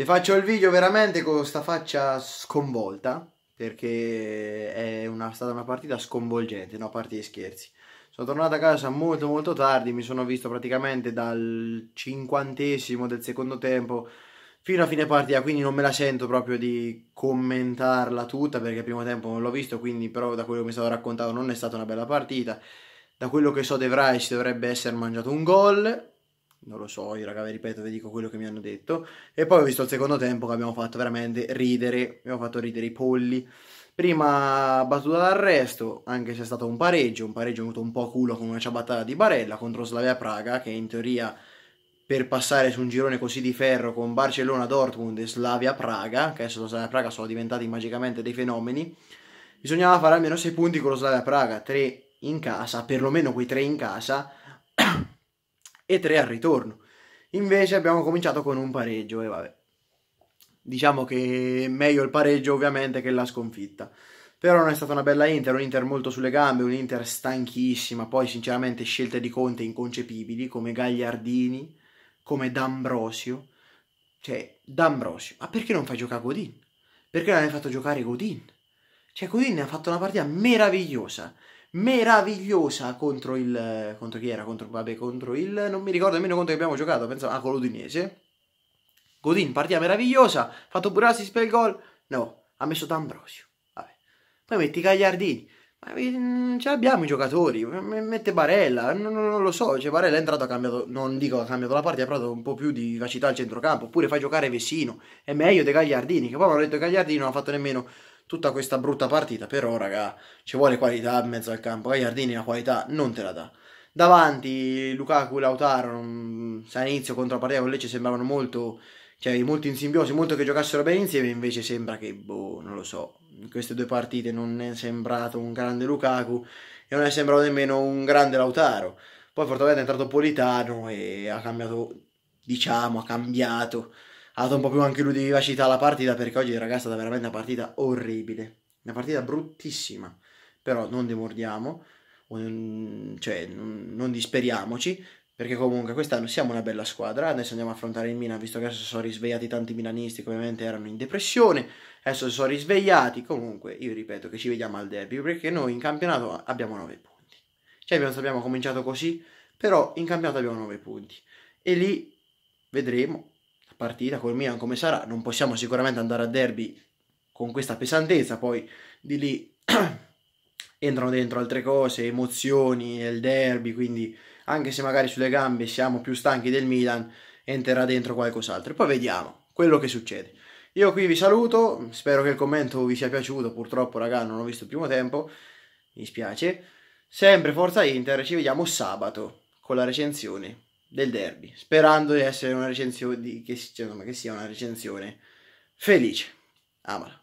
Vi faccio il video veramente con questa faccia sconvolta, perché è una, stata una partita sconvolgente, no, a parte gli scherzi. Sono tornato a casa molto molto tardi, mi sono visto praticamente dal cinquantesimo del secondo tempo fino a fine partita, quindi non me la sento proprio di commentarla tutta perché il primo tempo non l'ho visto, quindi però da quello che mi stavo raccontando non è stata una bella partita. Da quello che so De Vrij si dovrebbe essere mangiato un gol, non lo so, io raga, vi ripeto, vi dico quello che mi hanno detto. E poi ho visto il secondo tempo che abbiamo fatto veramente ridere, abbiamo fatto ridere i polli. Prima battuta d'arresto, anche se è stato un pareggio, un pareggio venuto un po' a culo con una ciabattata di Barella contro Slavia Praga, che in teoria per passare su un girone così di ferro con Barcellona, Dortmund e Slavia Praga, che adesso Slavia Praga sono diventati magicamente dei fenomeni, bisognava fare almeno 6 punti con lo Slavia Praga, 3 in casa, perlomeno quei 3 in casa, e 3 al ritorno. Invece abbiamo cominciato con un pareggio e vabbè. Diciamo che meglio il pareggio ovviamente che la sconfitta. Però non è stata una bella Inter, un Inter molto sulle gambe, un Inter stanchissima, poi sinceramente scelte di Conte inconcepibili come Gagliardini, come D'Ambrosio. Cioè, D'Ambrosio, ma perché non fai giocare Godin? Perché non hai fatto giocare Godin? Cioè, Godin ha fatto una partita meravigliosa meravigliosa contro il... contro chi era? Contro, vabbè, contro il... non mi ricordo nemmeno contro che abbiamo giocato, pensavo, ah, con l'Udinese. Godin, partita meravigliosa, fatto pure assist per il gol, no, ha messo D'Ambrosio, vabbè. Poi metti Gagliardini, ma mm, ce l'abbiamo i giocatori, mette Barella, non, non, lo so, cioè Barella è entrato, ha cambiato, non dico ha cambiato la partita, ha provato un po' più di vivacità al centrocampo, oppure fai giocare Vessino è meglio di Gagliardini, che poi mi hanno detto che Gagliardini non ha fatto nemmeno tutta questa brutta partita, però raga, ci vuole qualità in mezzo al campo, Gagliardini la qualità non te la dà. Davanti Lukaku e Lautaro, non... se all'inizio contro la partita con Lecce sembravano molto, cioè molto in simbiosi, molto che giocassero bene insieme, invece sembra che, boh, non lo so, in queste due partite non è sembrato un grande Lukaku e non è sembrato nemmeno un grande Lautaro. Poi fortunatamente è entrato Politano e ha cambiato, diciamo, ha cambiato ha dato un po' più anche lui di vivacità alla partita perché oggi ragazzi è stata veramente una partita orribile, una partita bruttissima, però non demordiamo, cioè non disperiamoci perché comunque quest'anno siamo una bella squadra, adesso andiamo a affrontare il Milan visto che adesso sono risvegliati tanti milanisti che ovviamente erano in depressione, adesso sono risvegliati, comunque io ripeto che ci vediamo al derby perché noi in campionato abbiamo 9 punti, cioè abbiamo cominciato così, però in campionato abbiamo 9 punti e lì vedremo partita col Milan come sarà, non possiamo sicuramente andare a derby con questa pesantezza, poi di lì entrano dentro altre cose, emozioni, il derby, quindi anche se magari sulle gambe siamo più stanchi del Milan, entrerà dentro qualcos'altro. poi vediamo quello che succede. Io qui vi saluto, spero che il commento vi sia piaciuto, purtroppo raga non ho visto il primo tempo, mi spiace. Sempre Forza Inter, ci vediamo sabato con la recensione del derby, sperando di essere una recensione, di, che, cioè, che sia una recensione felice. Amala.